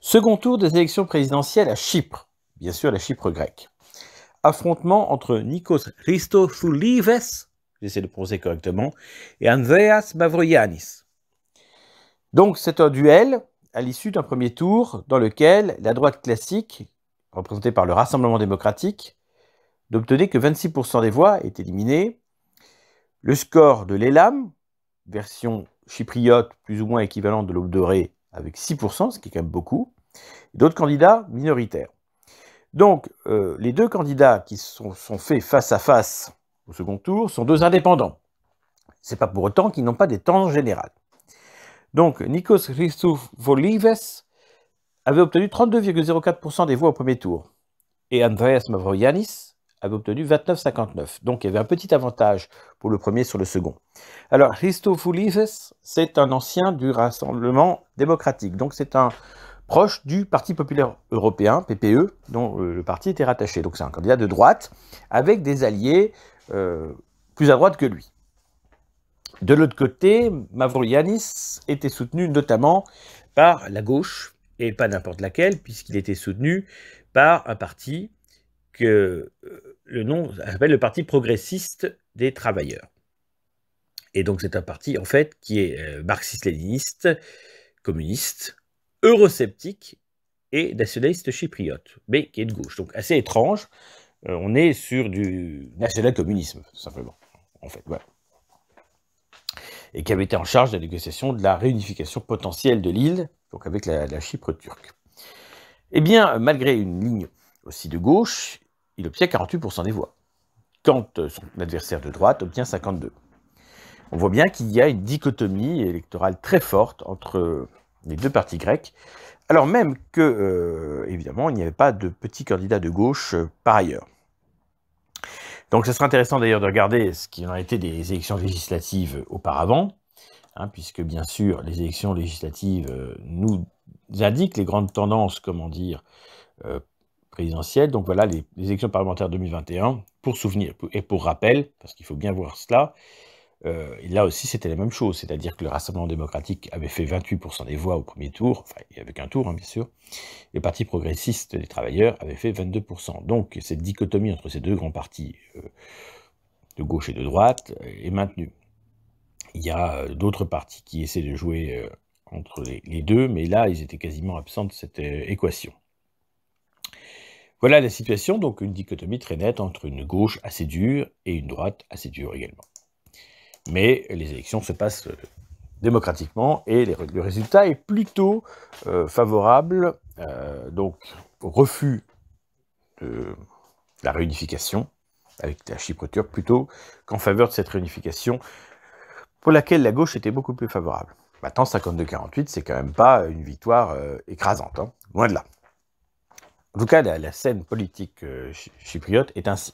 Second tour des élections présidentielles à Chypre, bien sûr la Chypre grecque. Affrontement entre Nikos Christofoulides, j'essaie de prononcer correctement, et Andreas Mavroyanis. Donc c'est un duel à l'issue d'un premier tour dans lequel la droite classique, représentée par le Rassemblement démocratique, n'obtenait que 26% des voix, est éliminée. Le score de l'ELAM, version chypriote plus ou moins équivalente de l'aube dorée, avec 6%, ce qui est quand même beaucoup, et d'autres candidats minoritaires. Donc, euh, les deux candidats qui sont, sont faits face à face au second tour sont deux indépendants. Ce n'est pas pour autant qu'ils n'ont pas des temps générales. Donc, Nikos Volives avait obtenu 32,04% des voix au premier tour. Et Andreas Mavroianis avait obtenu 29,59. Donc il y avait un petit avantage pour le premier sur le second. Alors Christofoulides, c'est un ancien du Rassemblement démocratique. Donc c'est un proche du Parti populaire européen, PPE, dont euh, le parti était rattaché. Donc c'est un candidat de droite avec des alliés euh, plus à droite que lui. De l'autre côté, Mavroyanis était soutenu notamment par la gauche, et pas n'importe laquelle, puisqu'il était soutenu par un parti que euh, le nom s'appelle le Parti progressiste des travailleurs. Et donc c'est un parti en fait qui est euh, marxiste-léniniste, communiste, eurosceptique et nationaliste chypriote, mais qui est de gauche. Donc assez étrange, euh, on est sur du national-communisme, simplement, en fait, voilà. Et qui avait été en charge de la négociation de la réunification potentielle de l'île, donc avec la Chypre turque. Eh bien, malgré une ligne aussi de gauche, il obtient 48% des voix, quand euh, son adversaire de droite obtient 52%. On voit bien qu'il y a une dichotomie électorale très forte entre euh, les deux partis grecs, alors même que, euh, évidemment, il n'y avait pas de petits candidats de gauche par ailleurs. Donc ce sera intéressant d'ailleurs de regarder ce qu'il en a été des élections législatives auparavant, hein, puisque bien sûr les élections législatives nous indiquent les grandes tendances, comment dire, présidentielle, donc voilà les, élections parlementaires 2021, pour souvenir et pour rappel, parce qu'il faut bien voir cela, euh, là aussi c'était la même chose, c'est-à-dire que le Rassemblement démocratique avait fait 28% des voix au premier tour, enfin avec un tour hein, bien sûr, le Parti progressiste des travailleurs avait fait 22%. Donc cette dichotomie entre ces deux grands partis euh, de gauche et de droite euh, est maintenue. Il y a d'autres partis qui essaient de jouer entre les deux, mais là ils étaient quasiment absents de cette équation. Voilà la situation, donc une dichotomie très nette entre une gauche assez dure et une droite assez dure également. Mais les élections se passent euh, démocratiquement et le résultat est plutôt euh, favorable euh, donc au refus de la réunification avec la Chypre-Turque plutôt qu'en faveur de cette réunification pour laquelle la gauche était beaucoup plus favorable. Maintenant, 52-48, c'est quand même pas une victoire écrasante, hein, loin de là en tout la, la scène politique euh, chypriote est ainsi.